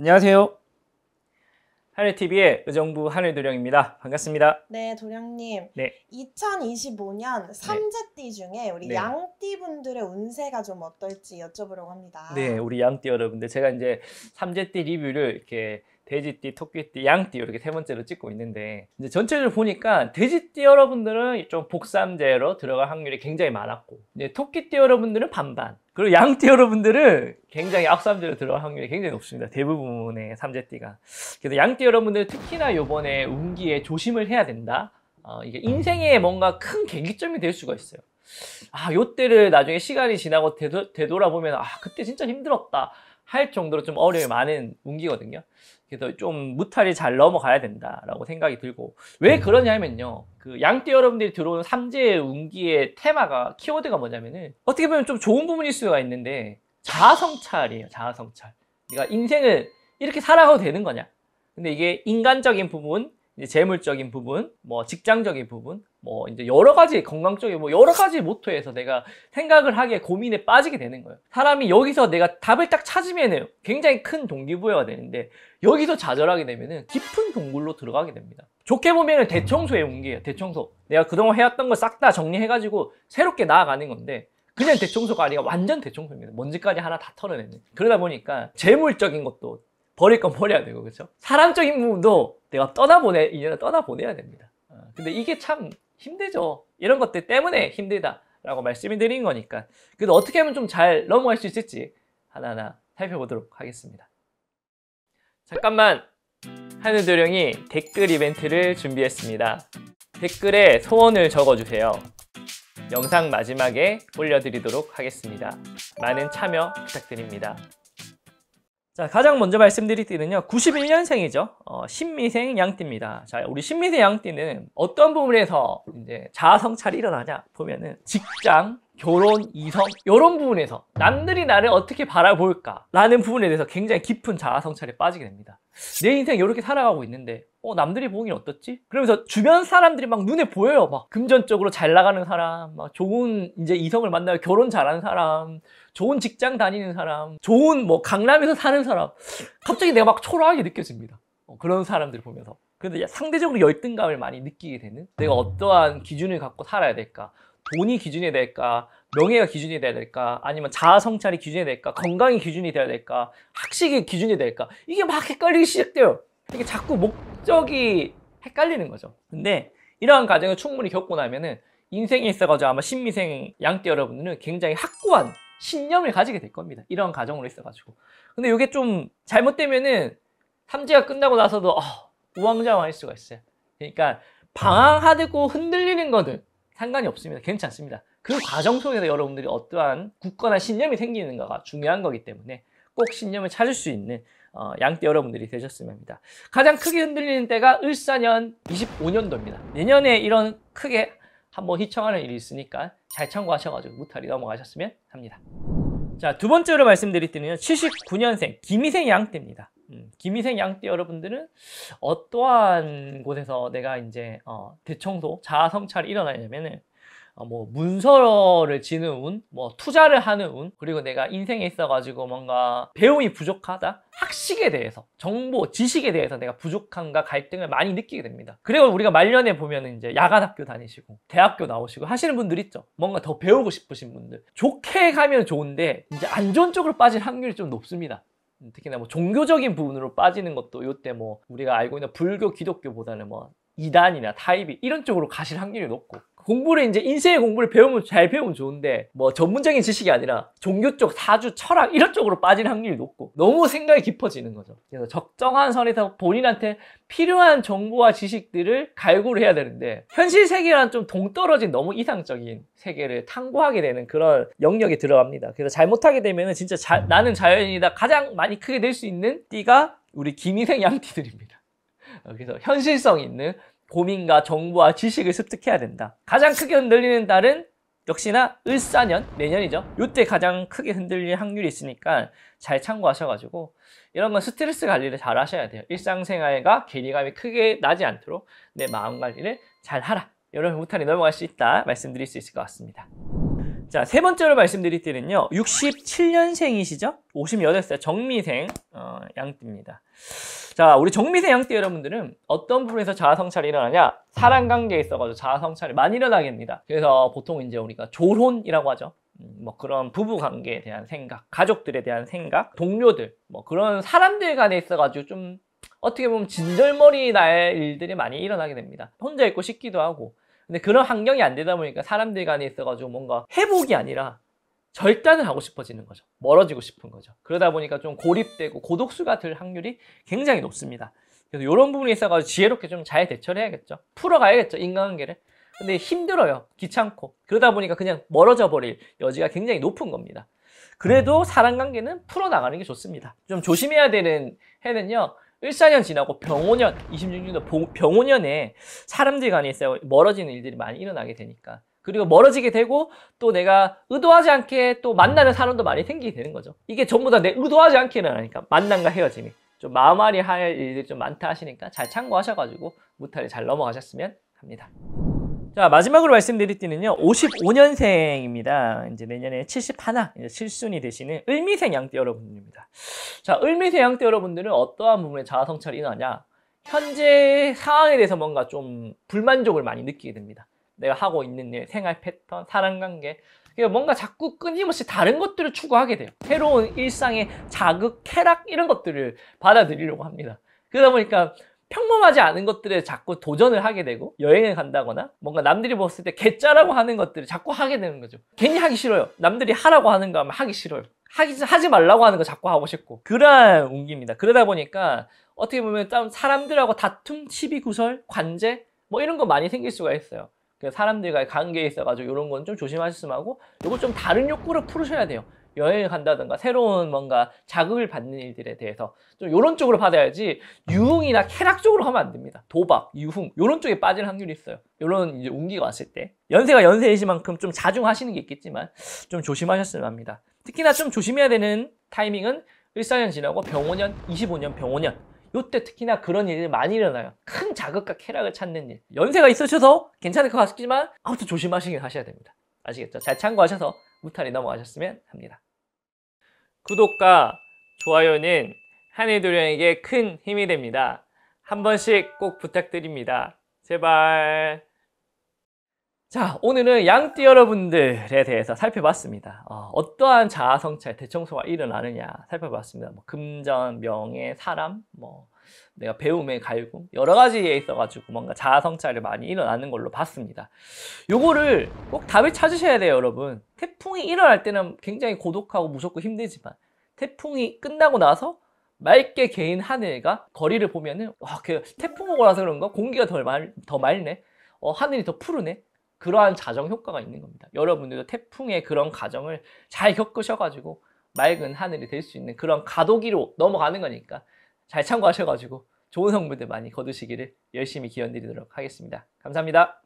안녕하세요. 하늘TV의 의정부 하늘도령입니다. 반갑습니다. 네, 도령님. 네. 2025년 3제띠 중에 우리 네. 양띠분들의 운세가 좀 어떨지 여쭤보려고 합니다. 네, 우리 양띠 여러분들. 제가 이제 3제띠 리뷰를 이렇게 돼지띠, 토끼띠, 양띠 이렇게 세 번째로 찍고 있는데 이제 전체적으로 보니까 돼지띠 여러분들은 좀 복삼제로 들어갈 확률이 굉장히 많았고 이제 토끼띠 여러분들은 반반 그리고 양띠 여러분들은 굉장히 악삼제로 들어갈 확률이 굉장히 높습니다 대부분의 삼제띠가 그래서 양띠 여러분들은 특히나 요번에 운기에 조심을 해야 된다 어, 이게 인생에 뭔가 큰 계기점이 될 수가 있어요 아, 요 때를 나중에 시간이 지나고 되돌아보면 아, 그때 진짜 힘들었다 할 정도로 좀 어려움이 많은 운기거든요. 그래서 좀 무탈이 잘 넘어가야 된다라고 생각이 들고 왜 음. 그러냐면요 그양띠 여러분들이 들어오는 삼재의 운기의 테마가 키워드가 뭐냐면은 어떻게 보면 좀 좋은 부분일 수가 있는데 자아성찰이에요 자아성찰 그러니까 인생을 이렇게 살아가도 되는 거냐 근데 이게 인간적인 부분 재물적인 부분, 뭐 직장적인 부분, 뭐 이제 여러 가지 건강적인 뭐 여러 가지 모토에서 내가 생각을 하게 고민에 빠지게 되는 거예요. 사람이 여기서 내가 답을 딱 찾으면은 굉장히 큰 동기부여가 되는데 여기서 좌절하게 되면은 깊은 동굴로 들어가게 됩니다. 좋게 보면은 대청소에 온 게예요. 대청소. 내가 그동안 해왔던 걸 싹 다 정리해가지고 새롭게 나아가는 건데 그냥 대청소가 아니라 완전 대청소입니다. 먼지까지 하나 다 털어내는. 그러다 보니까 재물적인 것도 버릴 건 버려야 되고 그렇죠? 사람적인 부분도 내가 떠나보내 인연을 떠나보내야 됩니다. 어, 근데 이게 참 힘들죠. 이런 것들 때문에 힘들다라고 말씀을 드린 거니까. 그래도 어떻게 하면 좀 잘 넘어갈 수 있을지 하나하나 살펴보도록 하겠습니다. 잠깐만 하늘도령이 댓글 이벤트를 준비했습니다. 댓글에 소원을 적어주세요. 영상 마지막에 올려드리도록 하겠습니다. 많은 참여 부탁드립니다. 자, 가장 먼저 말씀드릴 띠는요. 91년생이죠. 어, 신미생 양띠입니다. 자, 우리 신미생 양띠는 어떤 부분에서 이제 자아성찰이 일어나냐 보면은 직장, 결혼, 이성 이런 부분에서 남들이 나를 어떻게 바라볼까 라는 부분에 대해서 굉장히 깊은 자아성찰에 빠지게 됩니다 내 인생 이렇게 살아가고 있는데 어 남들이 보기엔 어떻지? 그러면서 주변 사람들이 막 눈에 보여요 막 금전적으로 잘 나가는 사람 막 좋은 이제 이성을 만나요 결혼 잘하는 사람 좋은 직장 다니는 사람, 좋은 뭐 강남에서 사는 사람, 갑자기 내가 막 초라하게 느껴집니다. 어, 그런 사람들 보면서. 근데 상대적으로 열등감을 많이 느끼게 되는 내가 어떠한 기준을 갖고 살아야 될까? 돈이 기준이 될까? 명예가 기준이 돼야 될까? 아니면 자아 성찰이 기준이 될까? 건강이 기준이 돼야 될까? 학식이 기준이 될까? 이게 막 헷갈리기 시작돼요. 이게 자꾸 목적이 헷갈리는 거죠. 근데 이러한 과정을 충분히 겪고 나면은 인생에 있어가지고 아마 신미생 양떼 여러분들은 굉장히 확고한 신념을 가지게 될 겁니다. 이런 가정으로 있어가지고. 근데 이게 좀 잘못되면은 탐지가 끝나고 나서도 어, 우왕좌왕할 수가 있어요. 그러니까 방황하고 음. 흔들리는 거는 상관이 없습니다. 괜찮습니다. 그 과정 속에서 여러분들이 어떠한 굳건한 신념이 생기는가가 중요한 거기 때문에 꼭 신념을 찾을 수 있는 어, 양떼 여러분들이 되셨으면 합니다. 가장 크게 흔들리는 때가 을사년 25년도입니다. 내년에 이런 크게 한번 희청하는 일이 있으니까 잘 참고하셔가지고 무탈이 넘어가셨으면 합니다. 자, 두 번째로 말씀드릴 때는요. 79년생 김희생 양 때입니다. 음, 김희생 양때 여러분들은 어떠한 곳에서 내가 이제 어, 대청소, 자아성찰이 일어나냐면은 아, 뭐 문서를 지는 운, 뭐 투자를 하는 운, 그리고 내가 인생에 있어가지고 뭔가 배움이 부족하다, 학식에 대해서, 정보, 지식에 대해서 내가 부족함과 갈등을 많이 느끼게 됩니다. 그리고 우리가 말년에 보면 이제 야간 학교 다니시고 대학교 나오시고 하시는 분들 있죠. 뭔가 더 배우고 싶으신 분들. 좋게 가면 좋은데 이제 안 좋은 쪽으로 빠질 확률이 좀 높습니다. 특히나 뭐 종교적인 부분으로 빠지는 것도 이때 뭐 우리가 알고 있는 불교 기독교보다는 뭐 이단이나 타입이 이런 쪽으로 가실 확률이 높고 공부를 이제 인생의 공부를 배우면 잘 배우면 좋은데 뭐 전문적인 지식이 아니라 종교 쪽, 사주, 철학 이런 쪽으로 빠질 확률이 높고 너무 생각이 깊어지는 거죠. 그래서 적정한 선에서 본인한테 필요한 정보와 지식들을 갈구를 해야 되는데 현실 세계랑 좀 동떨어진 너무 이상적인 세계를 탐구하게 되는 그런 영역에 들어갑니다. 그래서 잘못하게 되면 진짜 자, 나는 자연이다 가장 많이 크게 될 수 있는 띠가 우리 김희생 양띠들입니다. 어, 그래서 현실성 있는 고민과 정보와 지식을 습득해야 된다. 가장 크게 흔들리는 달은 역시나 을사년, 내년이죠. 요때 가장 크게 흔들릴 확률이 있으니까 잘 참고하셔가지고 이런 건 스트레스 관리를 잘 하셔야 돼요. 일상생활과 괴리감이 크게 나지 않도록 내 마음 관리를 잘 하라. 여 이런 후탄이 넘어갈 수 있다 말씀드릴 수 있을 것 같습니다. 자, 세 번째로 말씀드릴 때는요. 67년생이시죠? 58살 정미생 어, 양띠입니다. 자, 우리 정미세 양띠 여러분들은 어떤 부분에서 자아성찰이 일어나냐? 사랑 관계에 있어가지고 자아성찰이 많이 일어나게 됩니다. 그래서 보통 이제 우리가 조혼이라고 하죠. 음, 뭐 그런 부부 관계에 대한 생각, 가족들에 대한 생각, 동료들, 뭐 그런 사람들 간에 있어가지고 좀 어떻게 보면 진절머리 날 일들이 많이 일어나게 됩니다. 혼자 있고 싶기도 하고. 근데 그런 환경이 안 되다 보니까 사람들 간에 있어가지고 뭔가 회복이 아니라 절단을 하고 싶어지는 거죠. 멀어지고 싶은 거죠. 그러다 보니까 좀 고립되고 고독수가 될 확률이 굉장히 높습니다. 그래서 이런 부분이 있어가지고 지혜롭게 좀 잘 대처를 해야겠죠. 풀어가야겠죠, 인간관계를. 근데 힘들어요. 귀찮고. 그러다 보니까 그냥 멀어져 버릴 여지가 굉장히 높은 겁니다. 그래도 음. 사람관계는 풀어나가는 게 좋습니다. 좀 조심해야 되는 해는요. 14년 지나고 병오년 26년도 병오년에 사람들 간에 있어요. 멀어지는 일들이 많이 일어나게 되니까 그리고 멀어지게 되고 또 내가 의도하지 않게 또 만나는 사람도 많이 생기게 되는 거죠. 이게 전부 다 내 의도하지 않게는 아니까 만남과 헤어짐이 좀 마음앓이 할 일들이 좀 많다 하시니까 잘 참고하셔가지고 무탈이 잘 넘어가셨으면 합니다. 자 마지막으로 말씀드릴 때는요 55년생입니다 이제 내년에 71 이제 7순이 되시는 을미생 양띠 여러분입니다 자 을미생 양띠 여러분들은 어떠한 부분에 자아성찰이 일어나냐 현재 상황에 대해서 뭔가 좀 불만족을 많이 느끼게 됩니다 내가 하고 있는 일, 생활 패턴, 사람 관계 그러니까 뭔가 자꾸 끊임없이 다른 것들을 추구하게 돼요. 새로운 일상의 자극, 쾌락 이런 것들을 받아들이려고 합니다. 그러다 보니까 평범하지 않은 것들에 자꾸 도전을 하게 되고 여행을 간다거나 뭔가 남들이 봤을 때 개짜라고 하는 것들을 자꾸 하게 되는 거죠. 괜히 하기 싫어요. 남들이 하라고 하는 거 하면 하기 싫어요. 하기, 하지 말라고 하는 거 자꾸 하고 싶고 그러한 옮깁니다. 그러다 보니까 어떻게 보면 사람들하고 다툼, 시비 구설, 관제 뭐 이런 거 많이 생길 수가 있어요. 그러니까 사람들과의 관계에 있어가지고 이런 건 좀 조심하셨으면 하고 요거 좀 다른 욕구를 풀으셔야 돼요. 여행을 간다든가 새로운 뭔가 자극을 받는 일들에 대해서 좀요런 쪽으로 받아야지 유흥이나 쾌락 쪽으로 하면 안 됩니다. 도박, 유흥 요런 쪽에 빠질 확률이 있어요. 요런 이제 운기가 왔을 때 연세가 연세이지만큼 좀 자중하시는 게 있겠지만 좀 조심하셨으면 합니다. 특히나 좀 조심해야 되는 타이밍은 14년 지나고 병원년 25년 병원년 요때 특히나 그런 일이 많이 일어나요. 큰 자극과 쾌락을 찾는 일. 연세가 있으셔서 괜찮을 것 같지만 아무튼 조심하시긴 하셔야 됩니다. 아시겠죠? 잘 참고하셔서 무탈이 넘어가셨으면 합니다. 구독과 좋아요는 한일도령에게 큰 힘이 됩니다. 한 번씩 꼭 부탁드립니다. 제발. 자, 오늘은 양띠 여러분들에 대해서 살펴봤습니다. 어, 떠한 자아 성찰, 대청소가 일어나느냐 살펴봤습니다. 뭐 금전, 명예, 사람, 뭐 내가 배움의 갈굼 여러 가지에 있어가지고 뭔가 자아성찰이 많이 일어나는 걸로 봤습니다. 요거를 꼭 답을 찾으셔야 돼요, 여러분. 태풍이 일어날 때는 굉장히 고독하고 무섭고 힘들지만 태풍이 끝나고 나서 맑게 개인 하늘과 거리를 보면은 와, 그 태풍 오고 나서 그런가 공기가 덜 말, 더 맑네. 어, 하늘이 더 푸르네. 그러한 자정 효과가 있는 겁니다. 여러분들도 태풍의 그런 가정을 잘 겪으셔가지고 맑은 하늘이 될 수 있는 그런 가도기로 넘어가는 거니까 잘 참고하셔가지고 좋은 성분들 많이 거두시기를 열심히 기원드리도록 하겠습니다. 감사합니다.